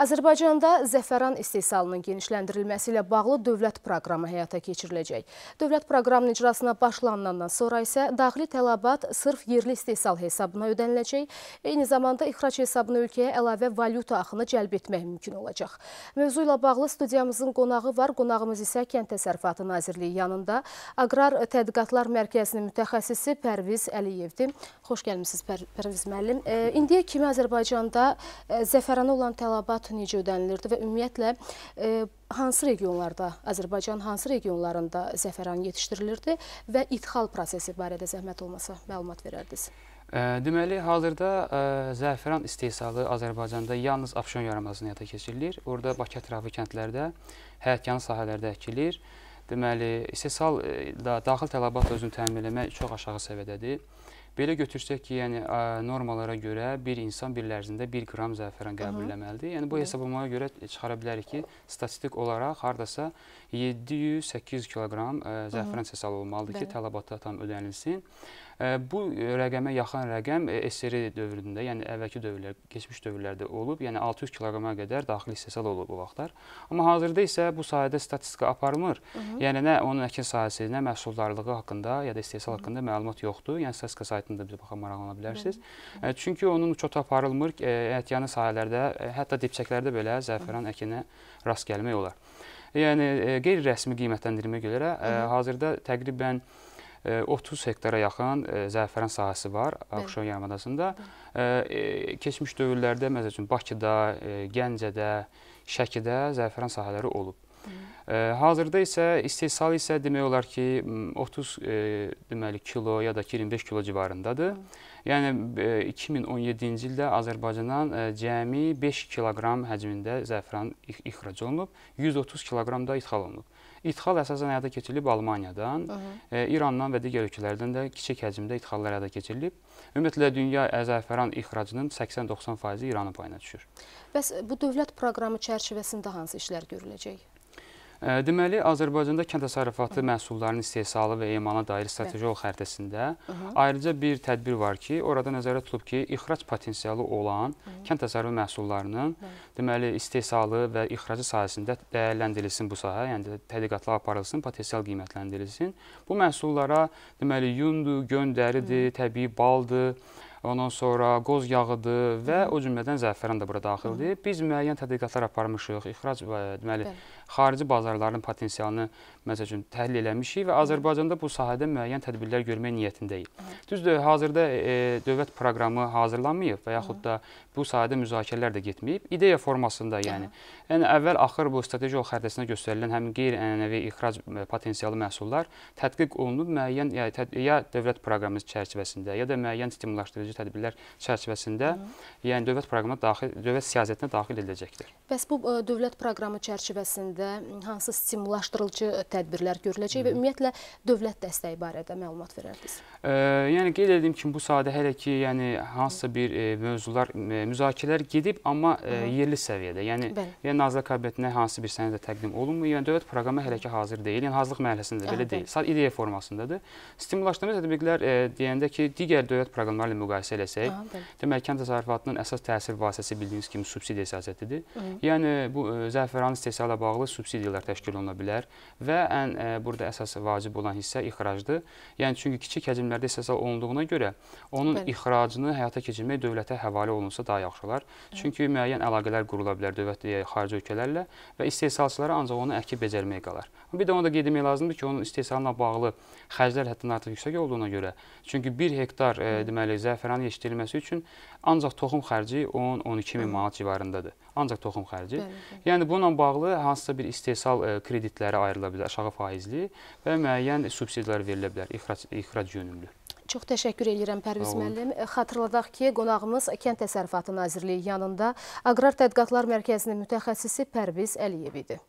Azərbaycanda zəfəran istehsalının genişləndirilməsi ilə bağlı dövlət proqramı həyata keçiriləcək. Dövlət proqramının icrasına başlanılandan sonra isə daxili tələbat sırf yerli istehsal hesabına ödəniləcək, eyni zamanda ixrac hesabına ölkəyə əlavə valyuta axını cəlb etmək mümkün olacaq. Mövzu ilə bağlı studiyamızın qonağı var, qonağımız isə Kənd Təsərrüfatı Nazirliyi yanında Aqrar Tədqiqatlar Mərkəzinin mütəxəssisi Pərviz Əliyevdir. Xoş gəlmisiniz Pər Pərviz müəllim. E, indiyə kimi Azərbaycanda e, zəfərana olan tələbat aidiyyatı necə ödənilirdi və ümumiyyətlə e, hansı regionlarda, Azərbaycan hansı regionlarında zəfəran yetişdirilirdi və idxal prosesi barədə zəhmət olmasa məlumat verərdiniz? E, deməli, hazırda ə, e, zəfəran istehsalı Azərbaycanda yalnız Abşeron yarımadasında həyata keçirilir. Orada Bakı ətrafı kəndlərdə, həyətyanı sahələrdə əkilir. Deməli, istehsal da daxil tələbat özünü təmin etmək çox aşağı səviyyədədir. Belə götürsək ki, yəni normalara görə bir insan bir il ərzində 1 qram zəfəran qəbul etməlidir. Yəni bu hesablamaya görə çıxara bilərik ki, statistik olaraq hardasa 700-800 kiloqram e, zəfəran səhəli olmalıdır ki, tələbata tam ödənilsin. E, bu rəqəmə yaxın rəqəm e, SRI dövründə, yəni əvvəlki dövrlər, keçmiş dövrlərdə olub, yəni 600 kiloqrama qədər daxili istehsal olub o vaxtlar. Amma hazırda isə bu sahədə statistika aparmır. Hı -hı. Yəni nə onun əkin sahəsi, nə məhsuldarlığı haqqında ya da istehsal haqqında məlumat yoxdur. Yəni statistika sahəsi saytında biz baxa maraqlana bilərsiniz. Hı. Çünki onun çox aparılmır, ətyanı sahələrdə, hətta dipçəklərdə belə zəfəran əkinə rast gəlmək olar. Yəni qeyri-rəsmi qiymətləndirmə görə Hı. hazırda təqribən 30 hektara yaxın zəfəran sahəsi var Abşeron yarımadasında. Keçmiş dövrlərdə məsəl üçün Bakıda, Gəncədə, Şəkidə zəfəran sahələri olub. Hı. Hazırda isə istehsal isə demək olar ki 30 e, deməli kilo ya da ki 25 kilo civarındadır. Yəni e, 2017-ci ildə Azərbaycandan e, cəmi 5 kiloqram həcmində zəfran ixrac olunub, 130 kiloqram da ixal olunub. İdxal əsasən həyata keçirilib Almaniyadan, Hı -hı. E, İrandan və digər ölkələrdən də kiçik həcmdə idxallar həyata keçirilib. Ümumiyyətlə dünya əzəfəran ixracının 80-90% İranın payına düşür. Bəs bu dövlət proqramı çərçivəsində hansı işlər görüləcək? Deməli, Azərbaycanda kənd təsərrüfatı məhsullarının istehsalı və emana dair strateji yol xəritəsində ayrıca bir tədbir var ki, orada nəzərə tutulub ki, ixrac potensialı olan kənd təsərrüfatı məhsullarının deməli istehsalı və ixracı sahəsində dəyərləndirilsin bu sahə, yəni tədqiqatlar aparılsın, potensial qiymətləndirilsin. Bu məhsullara deməli yundu, göndəridir, təbii baldır, ondan sonra qoz yağıdır və Hı -hı. o cümlədən zəfəran da bura daxildir. Biz müəyyən tədqiqatlar aparmışıq, ixrac e, deməli, Bəli. xarici bazarların potensialını məsəl üçün təhlil eləmişik və Azərbaycanda bu sahədə müəyyən tədbirlər görmək niyyətindəyik. Düzdür, hazırda e, e, dövlət proqramı hazırlanmayıb və yaxud da bu sahədə müzakirələr də getməyib. İdeya formasında, yəni ən əvvəl axır bu strateji yol xəritəsində göstərilən həmin qeyri-ənənəvi ixrac e, potensialı məhsullar tədqiq olunub müəyyən ya, təd ya dövlət proqramı çərçivəsində, ya da müəyyən stimullaşdırıcı tədbirlər çərçivəsində, Hı. yəni dövlət proqramına daxil, dövlət siyasətinə daxil ediləcəkdir. Bəs bu e, dövlət proqramı çərçivəsində hansı stimullaşdırıcı tədbirlər tədbirlər görüləcək və ümumiyyətlə dövlət dəstəyi barədə məlumat verərdiniz? E, yəni qeyd edim ki, bu sahədə hələ ki, yəni hansısa bir e, mövzular, e, müzakirələr gedib, amma e, yerli səviyyədə. Yəni Bəli. yəni Nazirlər Kabinetinə hansı bir sənədə təqdim olunmuyor. Yəni dövlət proqramı hələ ki hazır deyil. Yəni hazırlıq mərhələsində də hə, belə Aha, deyil. Sadəcə ideya formasındadır. Stimullaşdırma tədbirlər e, deyəndə ki, digər dövlət proqramları ilə müqayisə eləsək, Aha, demək kənd təsərrüfatının əsas təsir vasitəsi bildiyiniz kimi subsidiya siyasətidir. Hı. Yəni bu e, zəfəran istehsalla bağlı subsidiyalar təşkil oluna bilər və ən ə, e, burada əsas vacib olan hissə ixracdır. Yəni çünki kiçik həcmlərdə istehsal olunduğuna görə onun Bəli. ixracını həyata keçirmək dövlətə həvalə olunsa daha yaxşı olar. Bəli. Çünki müəyyən əlaqələr qurula bilər dövlət e, xarici ölkələrlə və istehsalçılara ancaq onu əki becərmək qalar. Bir də onu da qeyd etmək lazımdır ki, onun istehsalına bağlı xərclər həddindən artıq yüksək olduğuna görə, çünki 1 hektar ə, e, deməli zəfəranın yetişdirilməsi üçün ancaq toxum xərci 10-12 min manat civarındadır. Ancaq toxum xərci. Bəli, bəli. Yəni bununla bağlı hansısa bir istehsal ə, kreditləri ayrıla bilər aşağı faizli və müəyyən subsidiyalar verilə bilər, ixrac, ixrac yönümlü. Çox təşəkkür edirəm Pərviz müəllim. E, xatırladaq ki, qonağımız Kənd Təsərrüfatı Nazirliyi yanında Aqrar Tədqiqatlar Mərkəzinin mütəxəssisi Pərviz Əliyev idi.